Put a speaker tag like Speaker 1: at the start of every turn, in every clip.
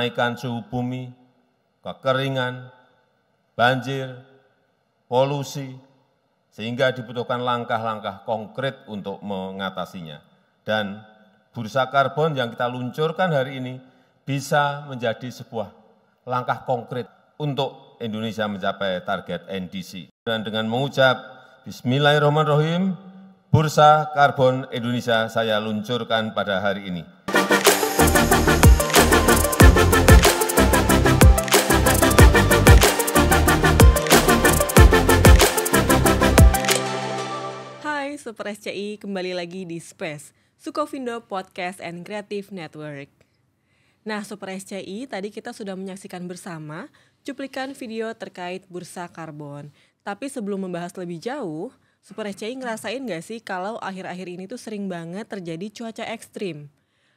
Speaker 1: kenaikan suhu bumi, kekeringan, banjir, polusi, sehingga dibutuhkan langkah-langkah konkret untuk mengatasinya. Dan bursa karbon yang kita luncurkan hari ini bisa menjadi sebuah langkah konkret untuk Indonesia mencapai target NDC. Dan dengan mengucap Bismillahirrahmanirrahim, Bursa Karbon Indonesia saya luncurkan pada hari ini.
Speaker 2: Super SCI kembali lagi di Space, Sukovindo Podcast and Creative Network. Nah, Super SCI tadi kita sudah menyaksikan bersama cuplikan video terkait bursa karbon. Tapi sebelum membahas lebih jauh, Super SCI ngerasain gak sih kalau akhir-akhir ini tuh sering banget terjadi cuaca ekstrim?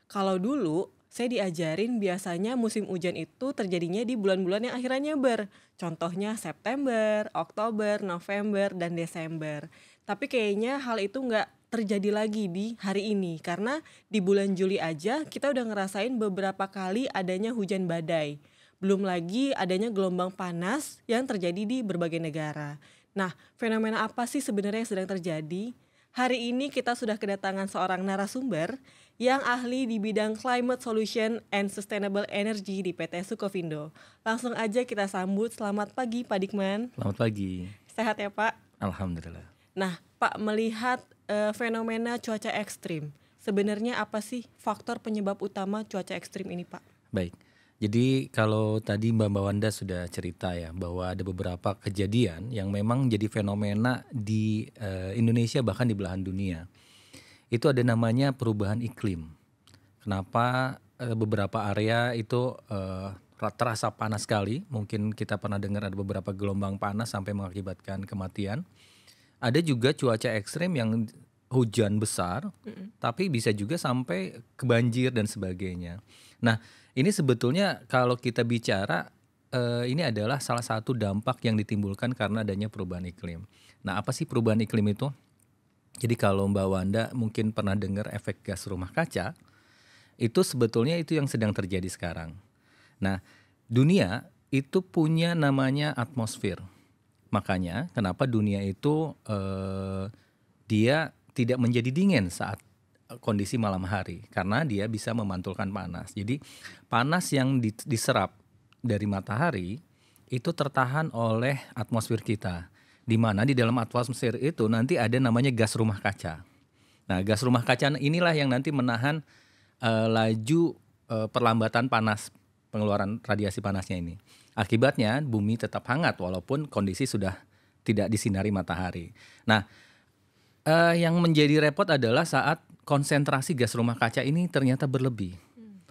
Speaker 2: Kalau dulu, saya diajarin biasanya musim hujan itu terjadinya di bulan-bulan yang akhirnya ber. Contohnya September, Oktober, November, dan Desember. Tapi kayaknya hal itu nggak terjadi lagi di hari ini karena di bulan Juli aja kita udah ngerasain beberapa kali adanya hujan badai. Belum lagi adanya gelombang panas yang terjadi di berbagai negara. Nah, fenomena apa sih sebenarnya yang sedang terjadi? Hari ini kita sudah kedatangan seorang narasumber yang ahli di bidang climate solution and sustainable energy di PT Sukovindo. Langsung aja kita sambut. Selamat pagi Pak Dikman.
Speaker 1: Selamat pagi.
Speaker 2: Sehat ya Pak?
Speaker 1: Alhamdulillah.
Speaker 2: Nah, Pak melihat e, fenomena cuaca ekstrim, sebenarnya apa sih faktor penyebab utama cuaca ekstrim ini, Pak?
Speaker 1: Baik. Jadi kalau tadi Mbak Mbak Wanda sudah cerita ya bahwa ada beberapa kejadian yang memang jadi fenomena di e, Indonesia bahkan di belahan dunia. Itu ada namanya perubahan iklim. Kenapa e, beberapa area itu e, terasa panas sekali? Mungkin kita pernah dengar ada beberapa gelombang panas sampai mengakibatkan kematian ada juga cuaca ekstrim yang hujan besar, mm tapi bisa juga sampai kebanjir dan sebagainya. Nah, ini sebetulnya kalau kita bicara eh, ini adalah salah satu dampak yang ditimbulkan karena adanya perubahan iklim. Nah, apa sih perubahan iklim itu? Jadi kalau Mbak Wanda mungkin pernah dengar efek gas rumah kaca, itu sebetulnya itu yang sedang terjadi sekarang. Nah, dunia itu punya namanya atmosfer. Makanya kenapa dunia itu eh, dia tidak menjadi dingin saat kondisi malam hari karena dia bisa memantulkan panas. Jadi panas yang diserap dari matahari itu tertahan oleh atmosfer kita. Di mana di dalam atmosfer itu nanti ada namanya gas rumah kaca. Nah, gas rumah kaca inilah yang nanti menahan uh, laju uh, perlambatan panas pengeluaran radiasi panasnya ini. Akibatnya bumi tetap hangat walaupun kondisi sudah tidak disinari matahari. Nah, eh, yang menjadi repot adalah saat konsentrasi gas rumah kaca ini ternyata berlebih.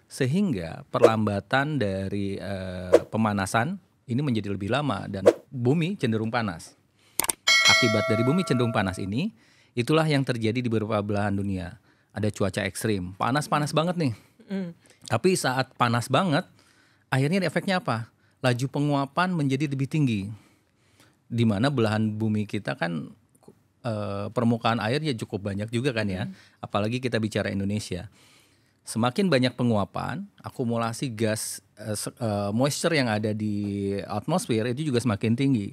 Speaker 1: Sehingga perlambatan dari eh, pemanasan ini menjadi lebih lama dan bumi cenderung panas. Akibat dari bumi cenderung panas ini, itulah yang terjadi di beberapa belahan dunia. Ada cuaca ekstrim, panas-panas banget nih. Mm. Tapi saat panas banget, akhirnya efeknya apa? laju penguapan menjadi lebih tinggi. Di mana belahan bumi kita kan e, permukaan air ya cukup banyak juga kan ya. Hmm. Apalagi kita bicara Indonesia. Semakin banyak penguapan, akumulasi gas e, e, moisture yang ada di atmosfer itu juga semakin tinggi.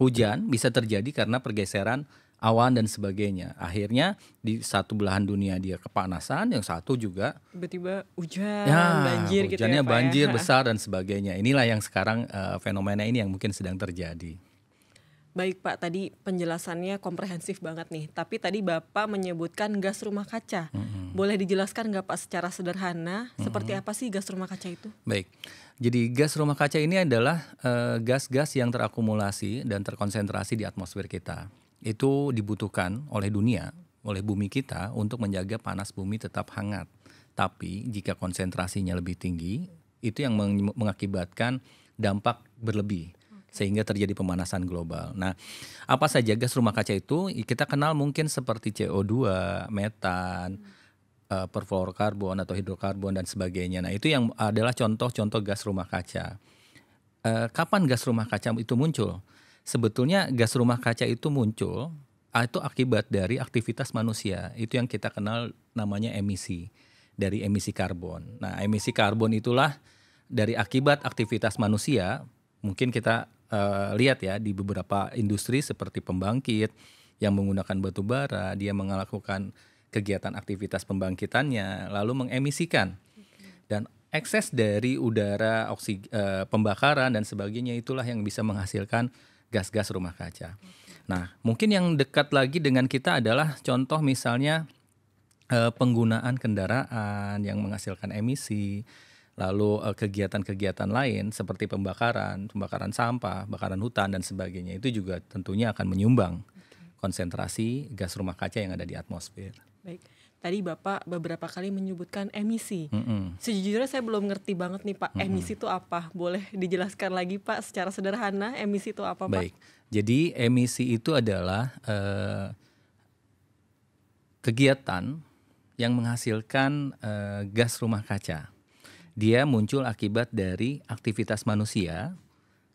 Speaker 1: Hujan bisa terjadi karena pergeseran awan dan sebagainya. Akhirnya di satu belahan dunia dia kepanasan, yang satu juga
Speaker 2: tiba-tiba hujan, ya, banjir hujannya gitu ya, ya. banjir ya. besar
Speaker 1: dan sebagainya. Inilah yang sekarang uh, fenomena ini yang mungkin sedang terjadi.
Speaker 2: Baik Pak, tadi penjelasannya komprehensif banget nih. Tapi tadi Bapak menyebutkan gas rumah kaca. Mm-hmm. Boleh dijelaskan nggak Pak secara sederhana mm-hmm. seperti apa sih gas rumah kaca itu? Baik,
Speaker 1: jadi gas rumah kaca ini adalah gas eh, gas-gas yang terakumulasi dan terkonsentrasi di atmosfer kita itu dibutuhkan oleh dunia, oleh bumi kita untuk menjaga panas bumi tetap hangat. Tapi jika konsentrasinya lebih tinggi, itu yang mengakibatkan dampak berlebih sehingga terjadi pemanasan global. Nah, apa saja gas rumah kaca itu kita kenal mungkin seperti CO2, metan, hmm. Eh, perfluorokarbon atau hidrokarbon dan sebagainya. Nah, itu yang adalah contoh-contoh gas rumah kaca. Eh, kapan gas rumah kaca itu muncul? sebetulnya gas rumah kaca itu muncul ah, itu akibat dari aktivitas manusia. Itu yang kita kenal namanya emisi dari emisi karbon. Nah, emisi karbon itulah dari akibat aktivitas manusia. Mungkin kita uh, lihat ya di beberapa industri seperti pembangkit yang menggunakan batu bara, dia melakukan kegiatan aktivitas pembangkitannya lalu mengemisikan. Dan ekses dari udara oksigen uh, pembakaran dan sebagainya itulah yang bisa menghasilkan gas-gas rumah kaca. Nah, mungkin yang dekat lagi dengan kita adalah contoh misalnya eh, penggunaan kendaraan yang menghasilkan emisi, lalu eh, kegiatan-kegiatan lain seperti pembakaran, pembakaran sampah, bakaran hutan dan sebagainya itu juga tentunya akan menyumbang konsentrasi gas rumah kaca yang ada di atmosfer.
Speaker 2: Baik tadi Bapak beberapa kali menyebutkan emisi. Mm-hmm. Sejujurnya saya belum ngerti banget nih Pak, mm-hmm. emisi itu apa? Boleh dijelaskan lagi Pak secara sederhana emisi itu apa Baik. Pak? Baik.
Speaker 1: Jadi emisi itu adalah eh, kegiatan yang menghasilkan eh, gas rumah kaca. Dia muncul akibat dari aktivitas manusia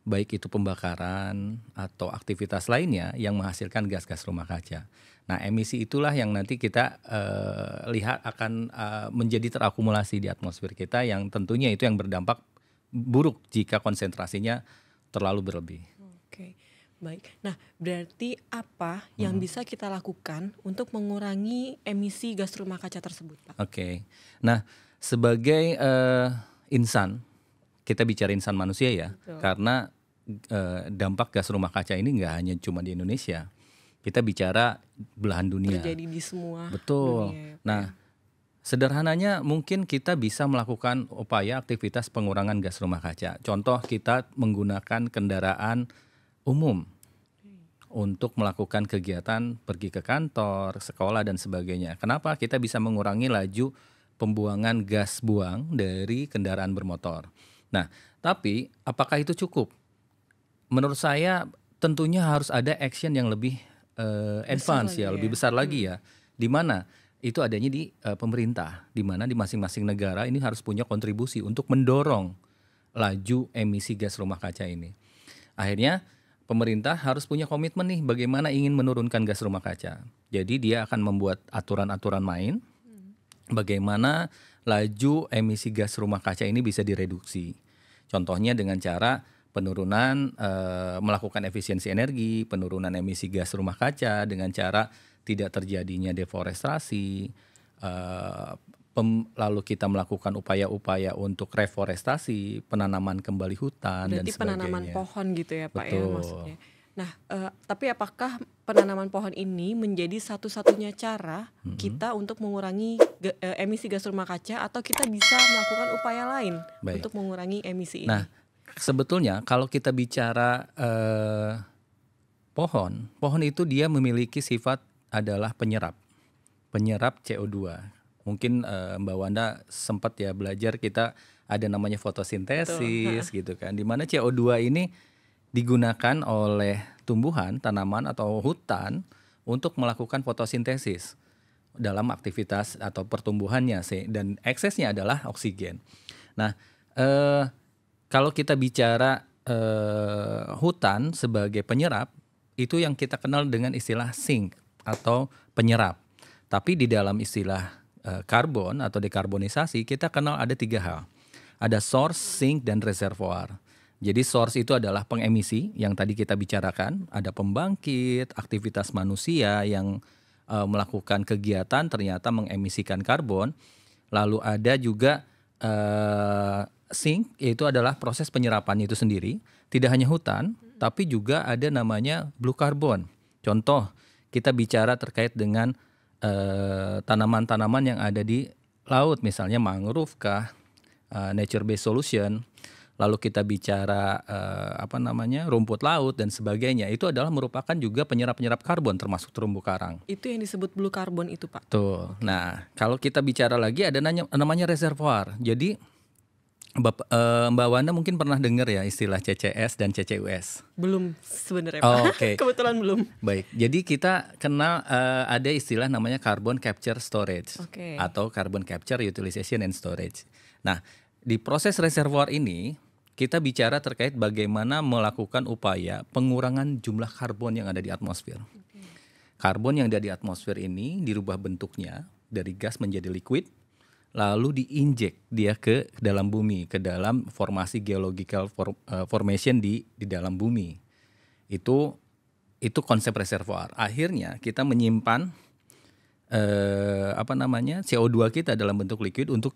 Speaker 1: baik itu pembakaran atau aktivitas lainnya yang menghasilkan gas-gas rumah kaca. Nah, emisi itulah yang nanti kita uh, lihat akan uh, menjadi terakumulasi di atmosfer kita yang tentunya itu yang berdampak buruk jika konsentrasinya terlalu berlebih.
Speaker 2: Oke. Baik. Nah, berarti apa yang hmm. bisa kita lakukan untuk mengurangi emisi gas rumah kaca tersebut,
Speaker 1: Pak? Oke. Nah, sebagai uh, insan, kita bicara insan manusia ya. Betul. Karena uh, dampak gas rumah kaca ini nggak hanya cuma di Indonesia kita bicara belahan dunia. Terjadi
Speaker 2: di semua. Betul. Dunia. Ya,
Speaker 1: nah, ya. sederhananya mungkin kita bisa melakukan upaya aktivitas pengurangan gas rumah kaca. Contoh kita menggunakan kendaraan umum untuk melakukan kegiatan pergi ke kantor, sekolah dan sebagainya. Kenapa kita bisa mengurangi laju pembuangan gas buang dari kendaraan bermotor? Nah, tapi apakah itu cukup? Menurut saya tentunya harus ada action yang lebih uh, advance ya, ya, lebih besar lagi hmm. ya. Di mana? Itu adanya di uh, pemerintah, di mana di masing-masing negara ini harus punya kontribusi untuk mendorong laju emisi gas rumah kaca ini. Akhirnya pemerintah harus punya komitmen nih bagaimana ingin menurunkan gas rumah kaca. Jadi dia akan membuat aturan-aturan main hmm. bagaimana laju emisi gas rumah kaca ini bisa direduksi. Contohnya dengan cara penurunan e, melakukan efisiensi energi, penurunan emisi gas rumah kaca dengan cara tidak terjadinya deforestasi, E, pem, lalu kita melakukan upaya-upaya untuk reforestasi, penanaman kembali hutan Berarti dan sebagainya. penanaman pohon
Speaker 2: gitu ya Pak ya, Betul. ya maksudnya. Nah, e, tapi apakah penanaman pohon ini menjadi satu-satunya cara hmm kita untuk mengurangi ge- emisi gas rumah kaca atau kita bisa melakukan upaya lain Baik. untuk mengurangi emisi ini? Nah,
Speaker 1: sebetulnya kalau kita bicara eh, pohon, pohon itu dia memiliki sifat adalah penyerap, penyerap CO2. Mungkin eh, Mbak Wanda sempat ya belajar kita ada namanya fotosintesis Betul. gitu kan, Di mana CO2 ini digunakan oleh tumbuhan, tanaman atau hutan untuk melakukan fotosintesis dalam aktivitas atau pertumbuhannya sih dan eksesnya adalah oksigen. Nah, eh, kalau kita bicara uh, hutan sebagai penyerap itu yang kita kenal dengan istilah sink atau penyerap. Tapi di dalam istilah eh, karbon atau dekarbonisasi kita kenal ada tiga hal. Ada source, sink, dan reservoir. Jadi source itu adalah pengemisi yang tadi kita bicarakan. Ada pembangkit, aktivitas manusia yang uh, melakukan kegiatan ternyata mengemisikan karbon. Lalu ada juga sink yaitu adalah proses penyerapannya itu sendiri. Tidak hanya hutan, tapi juga ada namanya blue carbon. Contoh, kita bicara terkait dengan tanaman eh, tanaman-tanaman yang ada di laut, misalnya mangrove kah, uh, nature based solution. Lalu kita bicara uh, apa namanya rumput laut dan sebagainya. Itu adalah merupakan juga penyerap-penyerap karbon termasuk terumbu karang.
Speaker 2: Itu yang disebut blue carbon itu, Pak.
Speaker 1: Tuh. Nah, kalau kita bicara lagi ada namanya reservoir. Jadi Bapak, uh, eh, Mbak Wanda mungkin pernah dengar ya istilah CCS dan CCUS?
Speaker 2: Belum sebenarnya. Oh, Oke. Okay. Kebetulan belum.
Speaker 1: Baik. Jadi kita kenal uh, ada istilah namanya carbon capture storage okay. atau carbon capture utilization and storage. Nah, di proses reservoir ini kita bicara terkait bagaimana melakukan upaya pengurangan jumlah karbon yang ada di atmosfer. Okay. Karbon yang ada di atmosfer ini dirubah bentuknya dari gas menjadi liquid lalu diinjek dia ke dalam bumi, ke dalam formasi geological form, uh, eh, formation di di dalam bumi. Itu itu konsep reservoir. Akhirnya kita menyimpan eh, apa namanya CO2 kita dalam bentuk liquid untuk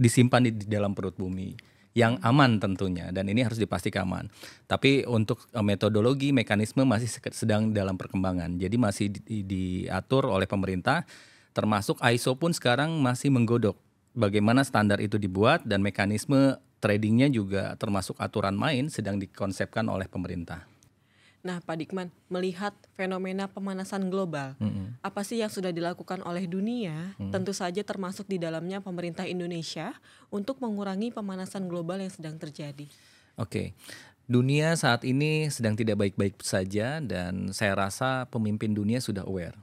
Speaker 1: disimpan di, di dalam perut bumi yang aman tentunya dan ini harus dipastikan aman. Tapi untuk eh, metodologi mekanisme masih sedang dalam perkembangan. Jadi masih di, diatur oleh pemerintah Termasuk ISO pun sekarang masih menggodok bagaimana standar itu dibuat dan mekanisme tradingnya juga termasuk aturan main sedang dikonsepkan oleh pemerintah.
Speaker 2: Nah, Pak Dikman, melihat fenomena pemanasan global, mm -hmm. apa sih yang sudah dilakukan oleh dunia? Mm -hmm. Tentu saja termasuk di dalamnya pemerintah Indonesia untuk mengurangi pemanasan global yang sedang terjadi.
Speaker 1: Oke. Okay. Dunia saat ini sedang tidak baik-baik saja dan saya rasa pemimpin dunia sudah aware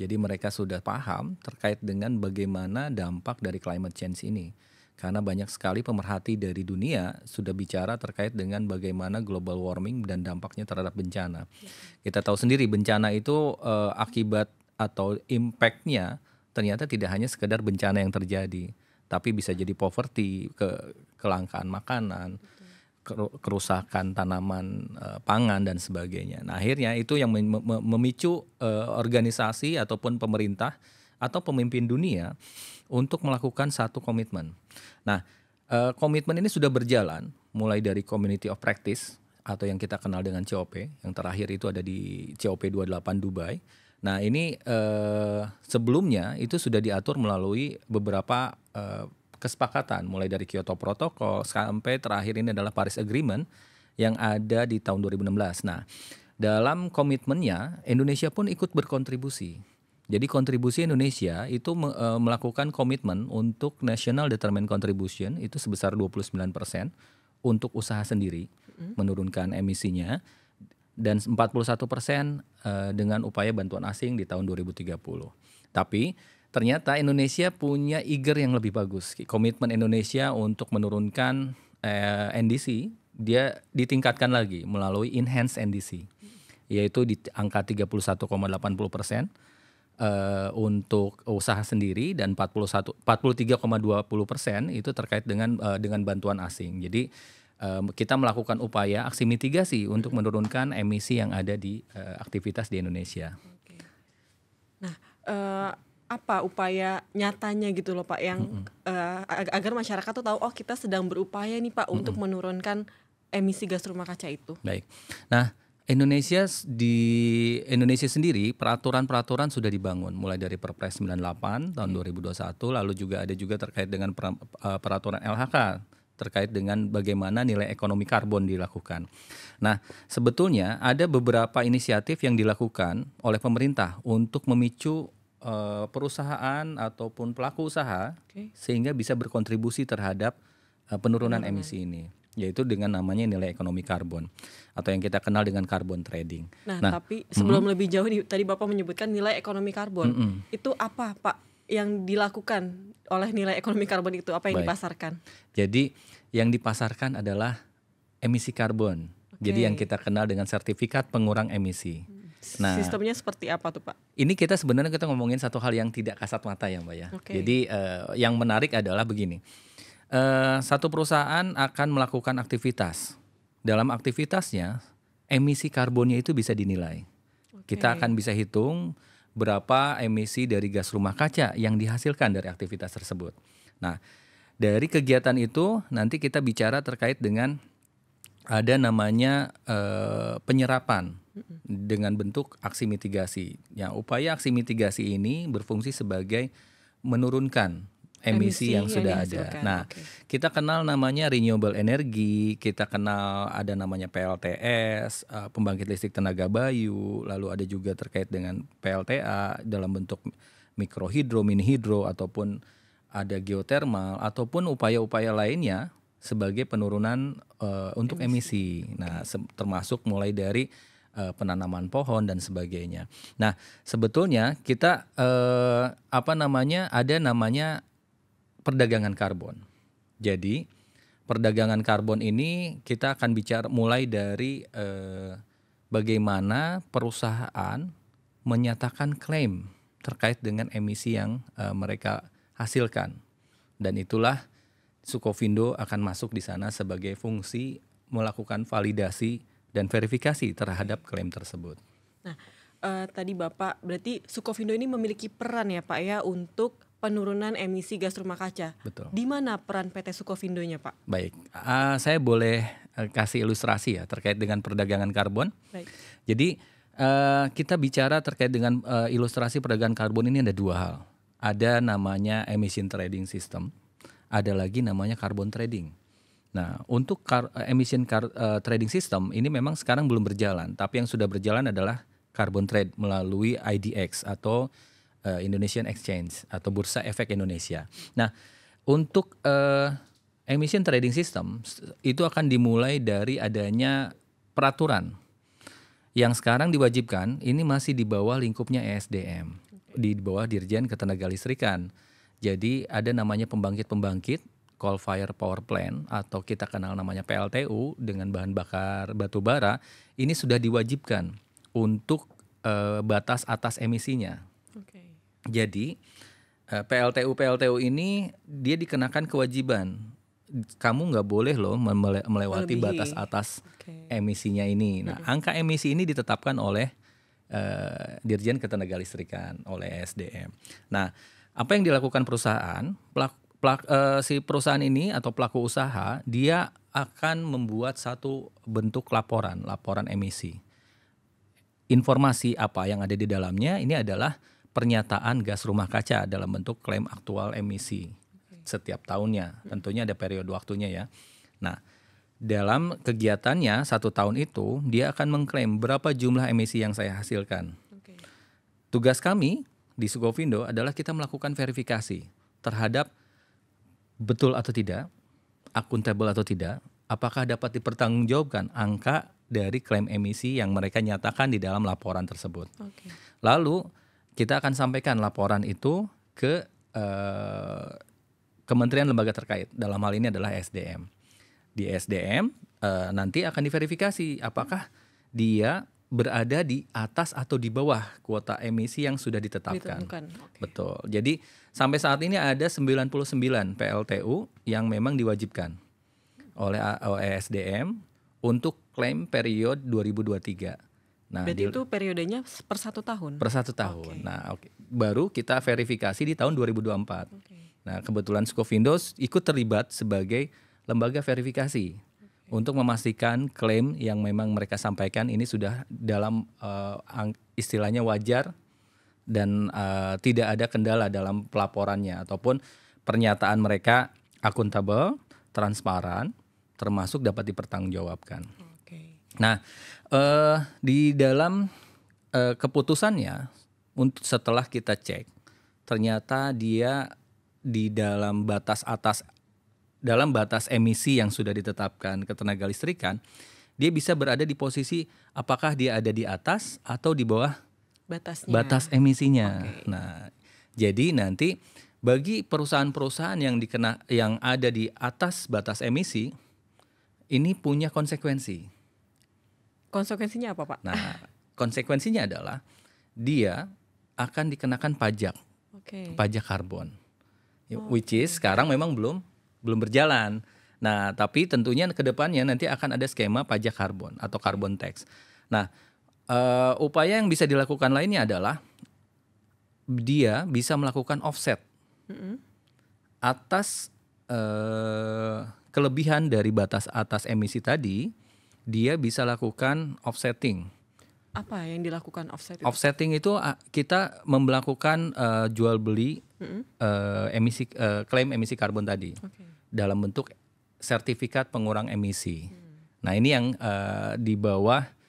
Speaker 1: jadi mereka sudah paham terkait dengan bagaimana dampak dari climate change ini. Karena banyak sekali pemerhati dari dunia sudah bicara terkait dengan bagaimana global warming dan dampaknya terhadap bencana. Kita tahu sendiri bencana itu eh, akibat atau impactnya ternyata tidak hanya sekedar bencana yang terjadi, tapi bisa jadi poverty, ke kelangkaan makanan, kerusakan tanaman eh, pangan dan sebagainya. Nah, akhirnya itu yang memicu eh, organisasi ataupun pemerintah atau pemimpin dunia untuk melakukan satu komitmen. Nah, eh, komitmen ini sudah berjalan mulai dari community of practice atau yang kita kenal dengan COP, yang terakhir itu ada di COP 28 Dubai. Nah, ini sebelumnya itu sudah diatur melalui beberapa kesepakatan mulai dari Kyoto Protocol sampai terakhir ini adalah Paris Agreement yang ada di tahun 2016. Nah, dalam komitmennya Indonesia pun ikut berkontribusi. Jadi kontribusi Indonesia itu eh, melakukan komitmen untuk National Determined Contribution itu sebesar 29% untuk usaha sendiri mm-hmm. menurunkan emisinya dan 41% eh, dengan upaya bantuan asing di tahun 2030. Tapi ternyata Indonesia punya eager yang lebih bagus. Komitmen Indonesia untuk menurunkan eh, NDC dia ditingkatkan lagi melalui enhanced NDC yaitu di angka 31,80 persen uh, untuk usaha sendiri dan 41 43,20 persen itu terkait dengan uh, dengan bantuan asing. Jadi eh, kita melakukan upaya aksi mitigasi untuk menurunkan emisi yang ada di uh, aktivitas di Indonesia. Oke.
Speaker 2: Nah. Uh apa upaya nyatanya gitu loh Pak yang mm -hmm. uh, agar masyarakat tuh tahu oh kita sedang berupaya nih Pak mm -hmm. untuk menurunkan emisi gas rumah kaca itu.
Speaker 1: Baik. Nah, Indonesia di Indonesia sendiri peraturan-peraturan sudah dibangun mulai dari Perpres 98 tahun 2021 mm. lalu juga ada juga terkait dengan eh, peraturan LHK terkait dengan bagaimana nilai ekonomi karbon dilakukan. Nah, sebetulnya ada beberapa inisiatif yang dilakukan oleh pemerintah untuk memicu Eh, perusahaan ataupun pelaku usaha okay. sehingga bisa berkontribusi terhadap uh, penurunan hmm. emisi ini yaitu dengan namanya nilai ekonomi karbon atau yang kita kenal dengan carbon trading. Nah, nah tapi sebelum mm -hmm. lebih
Speaker 2: jauh tadi Bapak menyebutkan nilai ekonomi karbon. Mm -hmm. Itu apa, Pak, yang dilakukan oleh nilai ekonomi karbon itu? Apa yang Baik. dipasarkan?
Speaker 1: Jadi, yang dipasarkan adalah emisi karbon. Okay. Jadi yang kita kenal dengan sertifikat pengurang emisi. Hmm Nah, sistemnya
Speaker 2: seperti apa tuh Pak?
Speaker 1: Ini kita sebenarnya kita ngomongin satu hal yang tidak kasat mata ya Mbak ya. Okay. Jadi uh, yang menarik adalah begini. Uh, satu perusahaan akan melakukan aktivitas. Dalam aktivitasnya emisi karbonnya itu bisa dinilai. Okay. Kita akan bisa hitung berapa emisi dari gas rumah kaca yang dihasilkan dari aktivitas tersebut. Nah, dari kegiatan itu nanti kita bicara terkait dengan ada namanya uh, penyerapan dengan bentuk aksi mitigasi. Ya, upaya aksi mitigasi ini berfungsi sebagai menurunkan emisi, emisi yang sudah yang ada. Nah, okay. kita kenal namanya renewable energy, kita kenal ada namanya PLTS, eh, pembangkit listrik tenaga bayu, lalu ada juga terkait dengan PLTA dalam bentuk mikrohidro, mini hidro ataupun ada geotermal ataupun upaya-upaya lainnya sebagai penurunan uh, untuk emisi. emisi. Nah, termasuk mulai dari uh, penanaman pohon dan sebagainya. Nah, sebetulnya kita uh, apa namanya ada namanya perdagangan karbon. Jadi perdagangan karbon ini kita akan bicara mulai dari eh, bagaimana perusahaan menyatakan klaim terkait dengan emisi yang mereka hasilkan dan itulah Sukovindo akan masuk di sana sebagai fungsi melakukan validasi dan verifikasi terhadap klaim tersebut.
Speaker 2: Nah, uh, tadi Bapak berarti Sukovindo ini memiliki peran ya Pak ya untuk penurunan emisi gas rumah kaca. Betul. Di mana peran PT Sukovindonya, Pak?
Speaker 1: Baik, uh, saya boleh eh, kasih ilustrasi ya terkait dengan perdagangan karbon. Baik. Jadi uh, kita bicara terkait dengan uh, ilustrasi perdagangan karbon ini ada dua hal. Ada namanya emission trading system, ada lagi namanya carbon trading. Nah, untuk car, eh, emission car, uh, eh, trading system ini memang sekarang belum berjalan, tapi yang sudah berjalan adalah carbon trade melalui IDX atau uh, Indonesian Exchange atau Bursa Efek Indonesia. Nah, untuk uh, emission trading system itu akan dimulai dari adanya peraturan yang sekarang diwajibkan ini masih di bawah lingkupnya ESDM, di bawah Dirjen Ketenagalistrikan. Jadi ada namanya pembangkit-pembangkit coal fire power plant atau kita kenal namanya PLTU dengan bahan bakar batu bara ini sudah diwajibkan untuk uh, batas atas emisinya. Okay. Jadi uh, eh, PLTU PLTU ini dia dikenakan kewajiban kamu nggak boleh loh melewati Lebih. batas atas okay. emisinya ini. Nah, angka emisi ini ditetapkan oleh uh, Dirjen Ketenagalistrikan oleh SDM. Nah, apa yang dilakukan perusahaan? Plak, uh, eh, si perusahaan ini atau pelaku usaha dia akan membuat satu bentuk laporan, laporan emisi. Informasi apa yang ada di dalamnya ini adalah pernyataan gas rumah kaca dalam bentuk klaim aktual emisi okay. setiap tahunnya. Tentunya ada periode waktunya ya. Nah, dalam kegiatannya satu tahun itu dia akan mengklaim berapa jumlah emisi yang saya hasilkan. Okay. Tugas kami di Sugovindo adalah kita melakukan verifikasi terhadap betul atau tidak, akuntabel atau tidak, apakah dapat dipertanggungjawabkan angka dari klaim emisi yang mereka nyatakan di dalam laporan tersebut. Okay. Lalu kita akan sampaikan laporan itu ke eh, kementerian lembaga terkait. Dalam hal ini adalah SDM. Di SDM eh, nanti akan diverifikasi apakah dia berada di atas atau di bawah kuota emisi yang sudah ditetapkan. Okay. Betul. Jadi Sampai saat ini ada 99 PLTU yang memang diwajibkan oleh ESDM untuk klaim periode 2023. Nah, Berarti di, itu
Speaker 2: periodenya per satu tahun? Per satu
Speaker 1: tahun. Okay. Nah, okay. baru kita verifikasi di tahun 2024. Okay. Nah, kebetulan Skovindos ikut terlibat sebagai lembaga verifikasi okay. untuk memastikan klaim yang memang mereka sampaikan ini sudah dalam uh, istilahnya wajar dan uh, tidak ada kendala dalam pelaporannya ataupun pernyataan mereka akuntabel, transparan, termasuk dapat dipertanggungjawabkan. Okay. Nah, uh, di dalam uh, keputusannya untuk setelah kita cek ternyata dia di dalam batas atas dalam batas emisi yang sudah ditetapkan ketenaga listrikan, dia bisa berada di posisi apakah dia ada di atas atau di bawah
Speaker 2: batasnya. batas
Speaker 1: emisinya. Okay. Nah, jadi nanti bagi perusahaan-perusahaan yang dikena yang ada di atas batas emisi ini punya konsekuensi.
Speaker 2: Konsekuensinya apa, Pak? Nah,
Speaker 1: konsekuensinya adalah dia akan dikenakan pajak. Okay. Pajak karbon. Oh, which is okay. sekarang memang belum belum berjalan. Nah, tapi tentunya ke depannya nanti akan ada skema pajak karbon atau carbon tax. Nah, Uh, upaya yang bisa dilakukan lainnya adalah dia bisa melakukan offset mm-hmm. atas uh, kelebihan dari batas atas emisi tadi, dia bisa lakukan offsetting.
Speaker 2: Apa yang dilakukan offsetting?
Speaker 1: Offsetting itu ah, kita melakukan uh, eh, jual beli mm-hmm. uh, emisi uh, klaim emisi karbon tadi okay. dalam bentuk sertifikat pengurang emisi. Mm. Nah ini yang uh, di bawah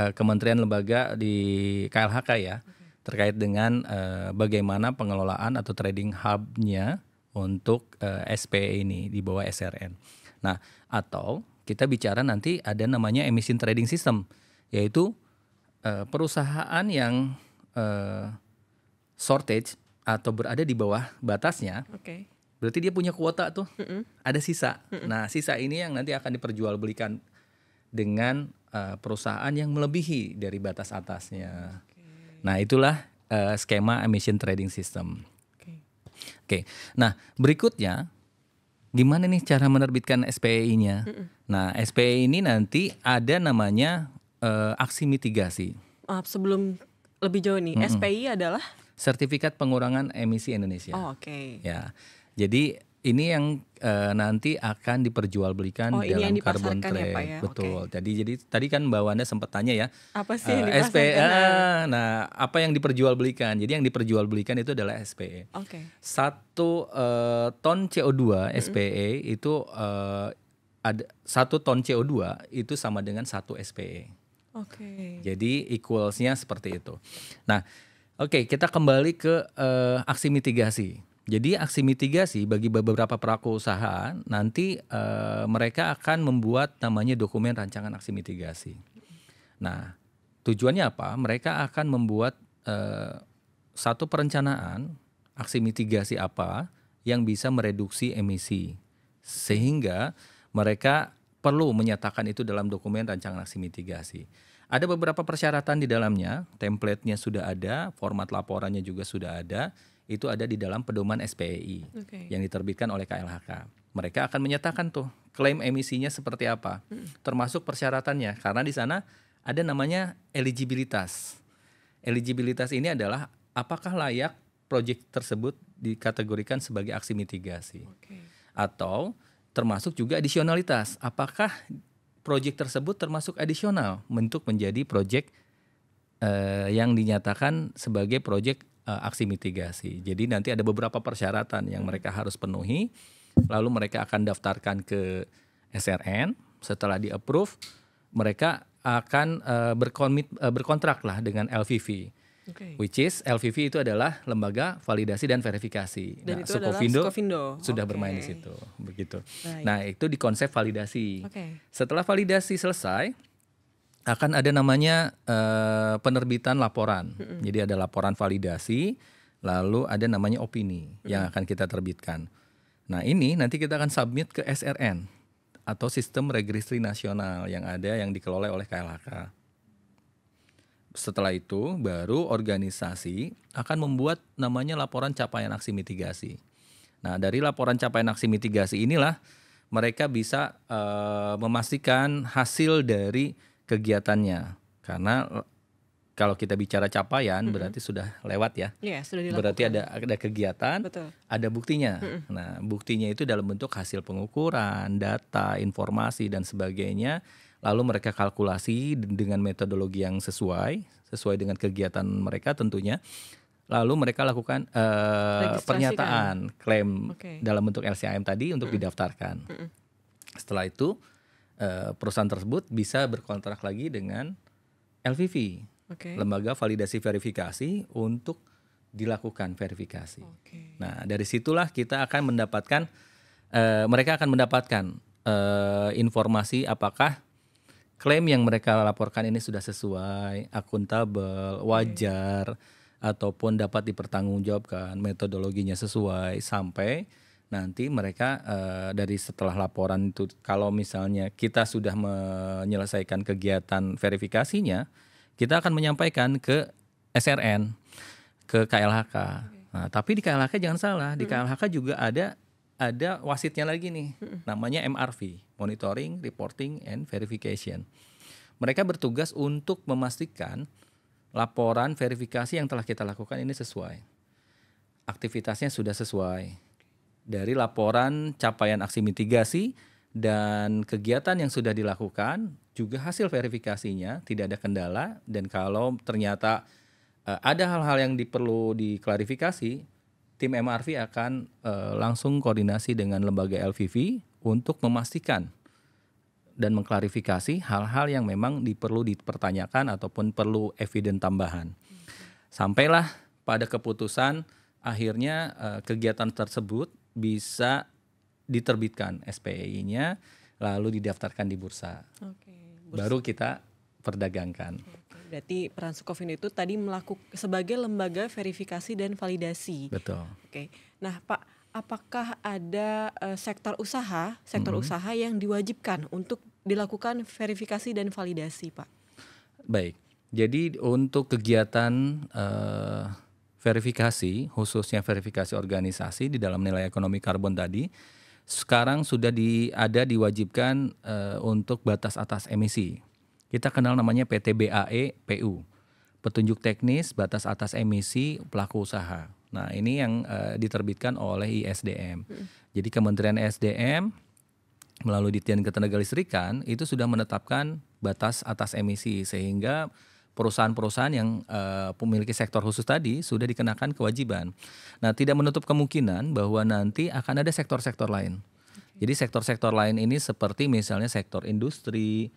Speaker 1: Eh, kementerian lembaga di KLHK ya terkait dengan uh, bagaimana pengelolaan atau trading hubnya untuk uh, eh, SPE ini di bawah SRN. Nah, atau kita bicara nanti ada namanya emission trading system, yaitu uh, perusahaan yang uh, shortage atau berada di bawah batasnya. Okay. Berarti dia punya kuota tuh, mm -mm. ada sisa. Mm -mm. Nah, sisa ini yang nanti akan diperjualbelikan dengan uh, perusahaan yang melebihi dari batas atasnya. Okay. Nah, itulah uh, skema emission trading system. Oke. Okay. Okay. Nah, berikutnya gimana nih cara menerbitkan SPI-nya? Mm -mm. Nah, SPI ini nanti ada namanya uh, aksi mitigasi.
Speaker 2: Maaf, sebelum lebih jauh nih, mm -mm. SPI adalah
Speaker 1: sertifikat pengurangan emisi Indonesia. Oh, Oke. Okay. Ya. Jadi ini yang uh, nanti akan diperjualbelikan oh, dalam karbon ya, trade, ya, ya? betul. Okay. Jadi jadi tadi kan Mbak Wanda sempat tanya ya,
Speaker 2: apa sih uh, eh, SPE? Nah.
Speaker 1: nah, apa yang diperjualbelikan? Jadi yang diperjualbelikan itu adalah SPE. Oke. Okay. Satu uh, ton CO2 SPE mm -hmm. E itu uh, ada satu ton CO2 itu sama dengan satu SPE. Oke. Okay. Jadi equalsnya seperti itu. Nah, oke okay, kita kembali ke uh, aksi mitigasi. Jadi aksi mitigasi bagi beberapa pelaku usaha nanti e, mereka akan membuat namanya dokumen rancangan aksi mitigasi. Nah, tujuannya apa? Mereka akan membuat e, satu perencanaan aksi mitigasi apa yang bisa mereduksi emisi sehingga mereka perlu menyatakan itu dalam dokumen rancangan aksi mitigasi. Ada beberapa persyaratan di dalamnya, templatenya sudah ada, format laporannya juga sudah ada itu ada di dalam pedoman SPI okay. yang diterbitkan oleh KLHK. Mereka akan menyatakan tuh klaim emisinya seperti apa, hmm. termasuk persyaratannya karena di sana ada namanya eligibilitas. Eligibilitas ini adalah apakah layak proyek tersebut dikategorikan sebagai aksi mitigasi. Okay. Atau termasuk juga adisionalitas, apakah proyek tersebut termasuk adisional untuk menjadi proyek uh, eh, yang dinyatakan sebagai proyek uh, aksi mitigasi. Jadi nanti ada beberapa persyaratan yang mereka harus penuhi, lalu mereka akan daftarkan ke SRN. Setelah di approve, mereka akan uh, berkomit uh, berkontrak lah dengan LVV. Okay. Which is LVV itu adalah lembaga validasi dan verifikasi. Dan nah, itu Sukovindo, Sukovindo sudah okay. bermain di situ, begitu. Baik. Nah, itu di konsep validasi. Okay. Setelah validasi selesai, akan ada namanya uh, penerbitan laporan. Mm-hmm. Jadi ada laporan validasi, lalu ada namanya opini mm-hmm. yang akan kita terbitkan. Nah, ini nanti kita akan submit ke SRN atau sistem registry nasional yang ada yang dikelola oleh KLHK. Setelah itu baru organisasi akan membuat namanya laporan capaian aksi mitigasi. Nah, dari laporan capaian aksi mitigasi inilah mereka bisa uh, memastikan hasil dari kegiatannya karena kalau kita bicara capaian mm -hmm. berarti sudah lewat ya. Iya, sudah dilakukan. Berarti ada ada kegiatan, Betul. ada buktinya. Mm -hmm. Nah, buktinya itu dalam bentuk hasil pengukuran, data, informasi dan sebagainya. Lalu mereka kalkulasi dengan metodologi yang sesuai, sesuai dengan kegiatan mereka tentunya. Lalu mereka lakukan uh, pernyataan klaim okay. dalam bentuk LCIM tadi untuk mm -hmm. didaftarkan. Mm -hmm. Setelah itu Eh, perusahaan tersebut bisa berkontrak lagi dengan LVV,
Speaker 2: okay. lembaga
Speaker 1: validasi verifikasi untuk dilakukan verifikasi. Okay. Nah dari situlah kita akan mendapatkan uh, mereka akan mendapatkan uh, informasi apakah klaim yang mereka laporkan ini sudah sesuai, akuntabel, wajar, okay. ataupun dapat dipertanggungjawabkan, metodologinya sesuai sampai nanti mereka uh, dari setelah laporan itu kalau misalnya kita sudah menyelesaikan kegiatan verifikasinya, kita akan menyampaikan ke SRN, ke KLHK. Nah, tapi di KLHK jangan salah, di KLHK juga ada ada wasitnya lagi nih, namanya MRV, Monitoring, Reporting, and Verification. Mereka bertugas untuk memastikan laporan verifikasi yang telah kita lakukan ini sesuai, aktivitasnya sudah sesuai, dari laporan capaian aksi mitigasi dan kegiatan yang sudah dilakukan juga hasil verifikasinya tidak ada kendala dan kalau ternyata uh, ada hal-hal yang diperlu diklarifikasi tim MRV akan uh, langsung koordinasi dengan lembaga LVV untuk memastikan dan mengklarifikasi hal-hal yang memang diperlu dipertanyakan ataupun perlu eviden tambahan. Sampailah pada keputusan akhirnya uh, kegiatan tersebut bisa diterbitkan SPI-nya lalu didaftarkan di bursa.
Speaker 2: Okay, Baru
Speaker 1: kita perdagangkan. Okay,
Speaker 2: berarti peran Sukofin itu tadi melakukan sebagai lembaga verifikasi dan validasi. Betul. Oke. Nah, Pak, apakah ada uh, sektor usaha, sektor mm -hmm. usaha yang diwajibkan untuk dilakukan verifikasi dan validasi, Pak?
Speaker 1: Baik. Jadi untuk kegiatan uh, verifikasi, khususnya verifikasi organisasi di dalam nilai ekonomi karbon tadi, sekarang sudah di, ada diwajibkan e, untuk batas atas emisi. Kita kenal namanya PTBAE PU, petunjuk teknis batas atas emisi pelaku usaha. Nah ini yang e, diterbitkan oleh ISDM. Hmm. Jadi Kementerian SDM melalui Ditjen Ketenagalistrikan itu sudah menetapkan batas atas emisi sehingga perusahaan-perusahaan yang uh, memiliki sektor khusus tadi sudah dikenakan kewajiban. Nah, tidak menutup kemungkinan bahwa nanti akan ada sektor-sektor lain. Jadi sektor-sektor lain ini seperti misalnya sektor industri,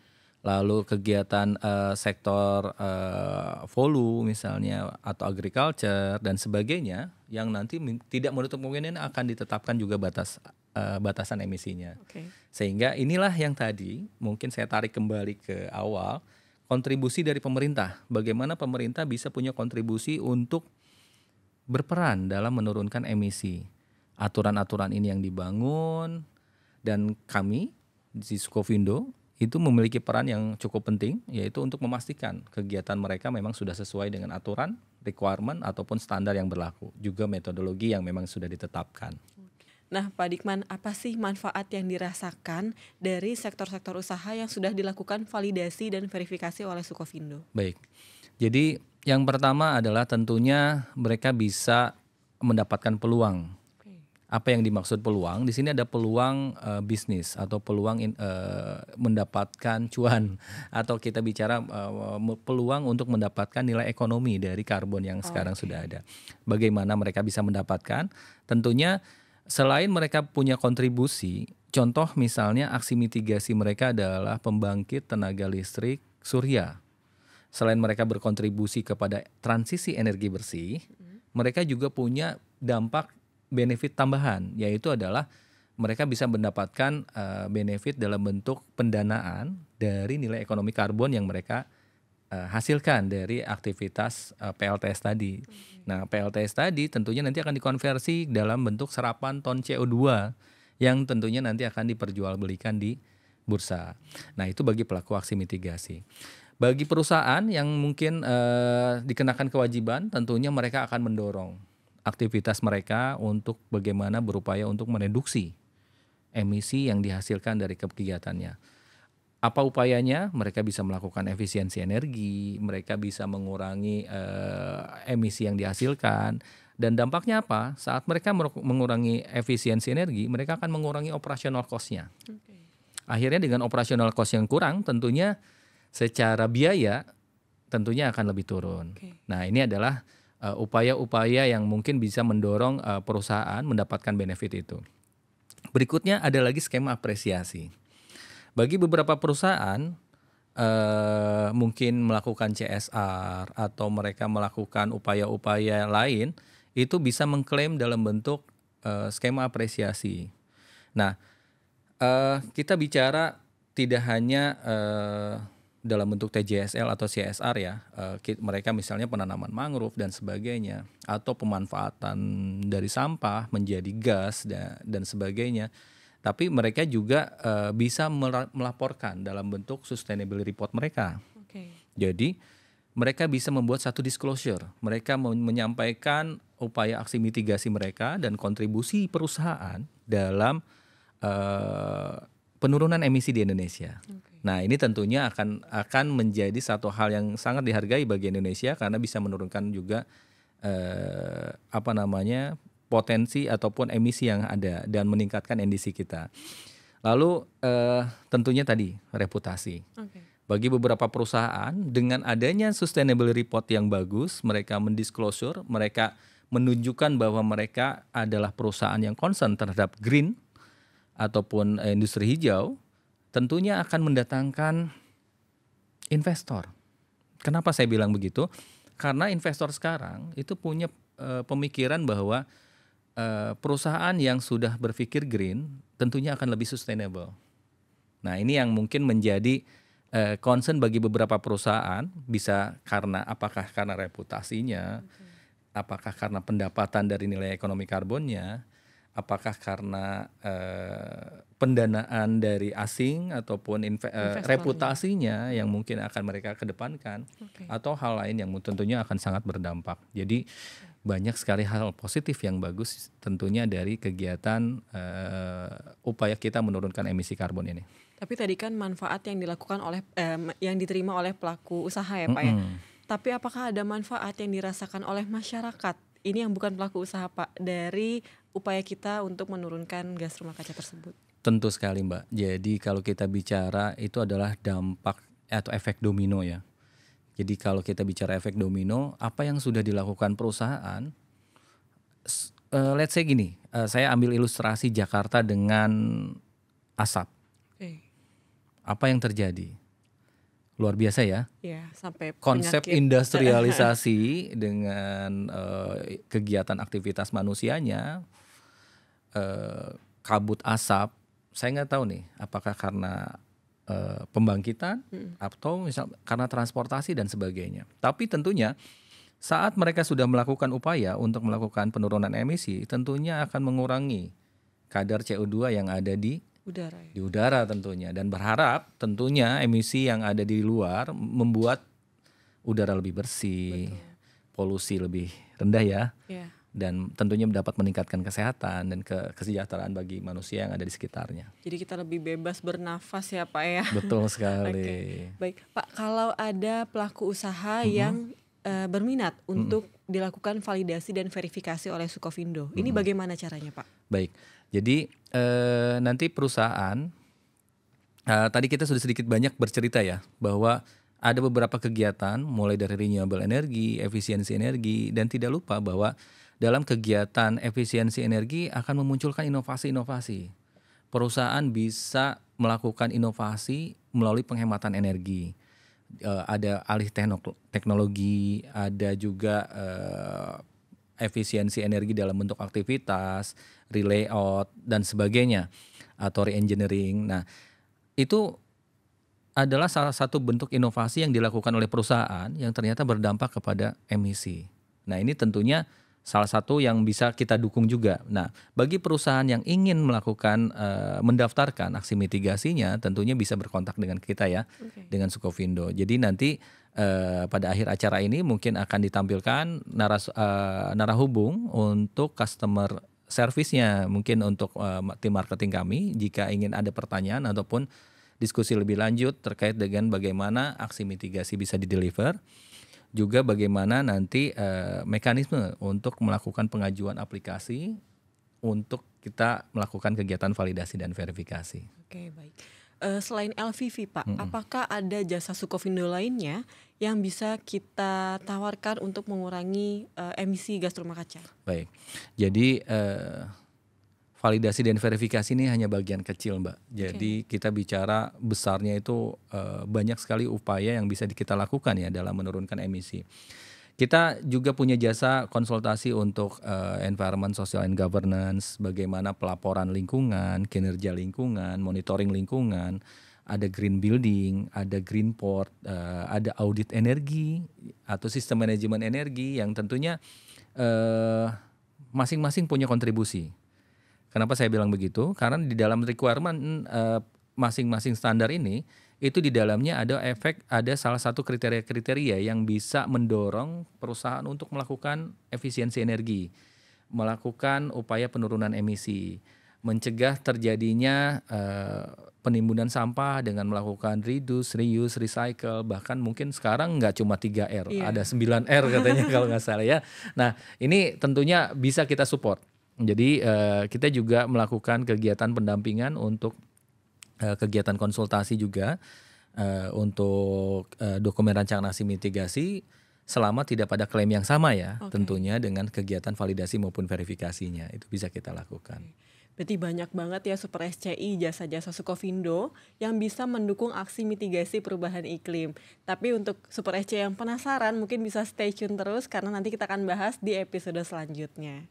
Speaker 1: lalu kegiatan uh, sektor uh, eh, volu misalnya atau agriculture dan sebagainya yang nanti tidak menutup kemungkinan akan ditetapkan juga batas uh, batasan emisinya. Okay. Sehingga inilah yang tadi mungkin saya tarik kembali ke awal kontribusi dari pemerintah. Bagaimana pemerintah bisa punya kontribusi untuk berperan dalam menurunkan emisi. Aturan-aturan ini yang dibangun dan kami di Sukovindo itu memiliki peran yang cukup penting yaitu untuk memastikan kegiatan mereka memang sudah sesuai dengan aturan, requirement ataupun standar yang berlaku, juga metodologi yang memang sudah ditetapkan.
Speaker 2: Nah, Pak Dikman, apa sih manfaat yang dirasakan dari sektor-sektor usaha yang sudah dilakukan validasi dan verifikasi oleh Sukovindo?
Speaker 1: Baik. Jadi, yang pertama adalah tentunya mereka bisa mendapatkan peluang. Apa yang dimaksud peluang? Di sini ada peluang uh, bisnis atau peluang in, uh, mendapatkan cuan atau kita bicara uh, peluang untuk mendapatkan nilai ekonomi dari karbon yang sekarang okay. sudah ada. Bagaimana mereka bisa mendapatkan? Tentunya Selain mereka punya kontribusi, contoh misalnya aksi mitigasi mereka adalah pembangkit tenaga listrik surya. Selain mereka berkontribusi kepada transisi energi bersih, mereka juga punya dampak benefit tambahan, yaitu adalah mereka bisa mendapatkan eh, benefit dalam bentuk pendanaan dari nilai ekonomi karbon yang mereka Eh, hasilkan dari aktivitas uh, eh, PLTS tadi. Hmm. Nah, PLTS tadi tentunya nanti akan dikonversi dalam bentuk serapan ton CO2 yang tentunya nanti akan diperjualbelikan di bursa. Nah, itu bagi pelaku aksi mitigasi. Bagi perusahaan yang mungkin uh, dikenakan kewajiban, tentunya mereka akan mendorong aktivitas mereka untuk bagaimana berupaya untuk mereduksi emisi yang dihasilkan dari kegiatannya apa upayanya mereka bisa melakukan efisiensi energi mereka bisa mengurangi uh, emisi yang dihasilkan dan dampaknya apa saat mereka mengurangi efisiensi energi mereka akan mengurangi operasional costnya okay. akhirnya dengan operasional cost yang kurang tentunya secara biaya tentunya akan lebih turun okay. nah ini adalah upaya eh, upaya-upaya yang mungkin bisa mendorong uh, perusahaan mendapatkan benefit itu berikutnya ada lagi skema apresiasi bagi beberapa perusahaan eh, mungkin melakukan CSR atau mereka melakukan upaya-upaya lain itu bisa mengklaim dalam bentuk eh, skema apresiasi. Nah, eh, kita bicara tidak hanya eh, dalam bentuk TJSL atau CSR ya, eh, mereka misalnya penanaman mangrove dan sebagainya, atau pemanfaatan dari sampah menjadi gas dan, dan sebagainya tapi mereka juga uh, bisa melaporkan dalam bentuk sustainability report mereka. Okay. Jadi mereka bisa membuat satu disclosure. Mereka menyampaikan upaya aksi mitigasi mereka dan kontribusi perusahaan dalam uh, penurunan emisi di Indonesia. Okay. Nah, ini tentunya akan akan menjadi satu hal yang sangat dihargai bagi Indonesia karena bisa menurunkan juga eh, apa namanya potensi ataupun emisi yang ada dan meningkatkan NDC kita. Lalu eh, tentunya tadi reputasi. Okay. Bagi beberapa perusahaan dengan adanya sustainable report yang bagus, mereka mendisclosure, mereka menunjukkan bahwa mereka adalah perusahaan yang concern terhadap green ataupun eh, industri hijau, tentunya akan mendatangkan investor. Kenapa saya bilang begitu? Karena investor sekarang itu punya e, pemikiran bahwa Eh, perusahaan yang sudah berpikir green tentunya akan lebih sustainable. Nah, ini yang mungkin menjadi uh, concern bagi beberapa perusahaan bisa karena apakah karena reputasinya, okay. apakah karena pendapatan dari nilai ekonomi karbonnya, apakah karena uh, pendanaan dari asing ataupun uh, reputasinya yang mungkin akan mereka kedepankan okay. atau hal lain yang tentunya akan sangat berdampak. Jadi banyak sekali hal positif yang bagus tentunya dari kegiatan uh, upaya kita menurunkan emisi karbon ini.
Speaker 2: Tapi tadi kan manfaat yang dilakukan oleh eh, yang diterima oleh pelaku usaha ya Pak mm -hmm. ya. Tapi apakah ada manfaat yang dirasakan oleh masyarakat? Ini yang bukan pelaku usaha Pak dari upaya kita untuk menurunkan gas rumah kaca tersebut.
Speaker 1: Tentu sekali Mbak. Jadi kalau kita bicara itu adalah dampak atau efek domino ya jadi kalau kita bicara efek domino, apa yang sudah dilakukan perusahaan, uh, let's say gini, uh, saya ambil ilustrasi Jakarta dengan asap. Okay. Apa yang terjadi? Luar biasa ya.
Speaker 2: ya sampai Konsep penyakit. industrialisasi
Speaker 1: dengan uh, kegiatan aktivitas manusianya, uh, kabut asap. Saya nggak tahu nih, apakah karena Eh, pembangkitan hmm. atau misal karena transportasi dan sebagainya. Tapi tentunya saat mereka sudah melakukan upaya untuk melakukan penurunan emisi, tentunya akan mengurangi kadar CO2 yang ada di udara. Ya. Di udara tentunya dan berharap tentunya emisi yang ada di luar membuat udara lebih bersih, Betul. polusi lebih rendah ya. Yeah dan tentunya dapat meningkatkan kesehatan dan ke kesejahteraan bagi manusia yang ada di sekitarnya.
Speaker 2: Jadi kita lebih bebas bernafas ya Pak ya. Betul
Speaker 1: sekali. okay.
Speaker 2: Baik Pak, kalau ada pelaku usaha mm -hmm. yang uh, berminat mhm. untuk mm -hmm. dilakukan validasi dan verifikasi oleh Sukovindo, ini mm -hmm. bagaimana caranya Pak?
Speaker 1: Baik, jadi uh, nanti perusahaan, uh, tadi kita sudah sedikit banyak bercerita ya bahwa ada beberapa kegiatan mulai dari renewable energi, efisiensi energi, dan tidak lupa bahwa dalam kegiatan efisiensi energi akan memunculkan inovasi-inovasi. Perusahaan bisa melakukan inovasi melalui penghematan energi. E, ada alih teknologi, ada juga e, efisiensi energi dalam bentuk aktivitas, relay out dan sebagainya atau reengineering. Nah, itu adalah salah satu bentuk inovasi yang dilakukan oleh perusahaan yang ternyata berdampak kepada emisi. Nah, ini tentunya salah satu yang bisa kita dukung juga. Nah, bagi perusahaan yang ingin melakukan uh, mendaftarkan aksi mitigasinya, tentunya bisa berkontak dengan kita ya, okay. dengan Sukovindo. Jadi nanti uh, pada akhir acara ini mungkin akan ditampilkan naras uh, narahubung untuk customer servicenya, mungkin untuk uh, tim marketing kami jika ingin ada pertanyaan ataupun diskusi lebih lanjut terkait dengan bagaimana aksi mitigasi bisa dideliver. deliver juga bagaimana nanti uh, mekanisme untuk melakukan pengajuan aplikasi untuk kita melakukan kegiatan validasi dan verifikasi.
Speaker 2: Oke, okay, baik. Uh, selain LVV, Pak, mm apakah ada jasa Sukovindo lainnya yang bisa kita tawarkan untuk mengurangi uh, emisi gas rumah kaca?
Speaker 1: Baik. Jadi uh, validasi dan verifikasi ini hanya bagian kecil, Mbak. Jadi okay. kita bicara besarnya itu uh, banyak sekali upaya yang bisa kita lakukan ya dalam menurunkan emisi. Kita juga punya jasa konsultasi untuk uh, environment, social and governance, bagaimana pelaporan lingkungan, kinerja lingkungan, monitoring lingkungan, ada green building, ada green port, eh, ada audit energi atau sistem manajemen energi yang tentunya masing -masing punya kontribusi. Kenapa saya bilang begitu? Karena di dalam requirement masing eh, masing-masing standar ini itu di dalamnya ada efek ada salah satu kriteria-kriteria yang bisa mendorong perusahaan untuk melakukan efisiensi energi, melakukan upaya penurunan emisi, mencegah terjadinya uh, penimbunan sampah dengan melakukan reduce, reuse, recycle, bahkan mungkin sekarang nggak cuma 3R, iya. ada 9R katanya kalau nggak salah ya. Nah ini tentunya bisa kita support. Jadi eh, kita juga melakukan kegiatan pendampingan untuk eh, kegiatan konsultasi juga eh, untuk dokumen rancangan aksi mitigasi selama tidak pada klaim yang sama ya, okay. tentunya dengan kegiatan validasi maupun verifikasinya itu bisa kita lakukan.
Speaker 2: Berarti banyak banget ya Super SCI jasa-jasa Sukovindo yang bisa mendukung aksi mitigasi perubahan iklim. Tapi untuk Super SCI yang penasaran mungkin bisa stay tune terus karena nanti kita akan bahas di episode selanjutnya.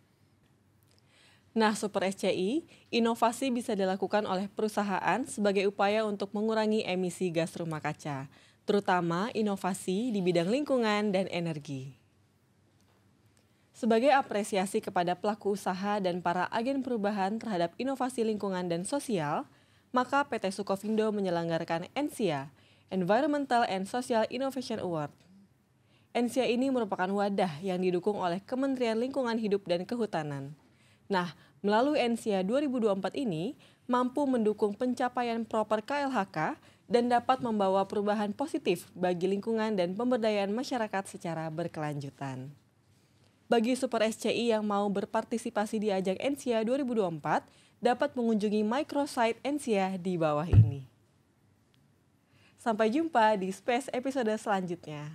Speaker 2: Nah, Super SCI, inovasi bisa dilakukan oleh perusahaan sebagai upaya untuk mengurangi emisi gas rumah kaca, terutama inovasi di bidang lingkungan dan energi. Sebagai apresiasi kepada pelaku usaha dan para agen perubahan terhadap inovasi lingkungan dan sosial, maka PT Sukovindo menyelenggarakan ENSIA, Environmental and Social Innovation Award. ENSIA ini merupakan wadah yang didukung oleh Kementerian Lingkungan Hidup dan Kehutanan. Nah, melalui NSIA 2024 ini mampu mendukung pencapaian proper KLHK dan dapat membawa perubahan positif bagi lingkungan dan pemberdayaan masyarakat secara berkelanjutan. Bagi Super SCI yang mau berpartisipasi di ajang NSIA 2024, dapat mengunjungi microsite NSIA di bawah ini. Sampai jumpa di Space episode selanjutnya.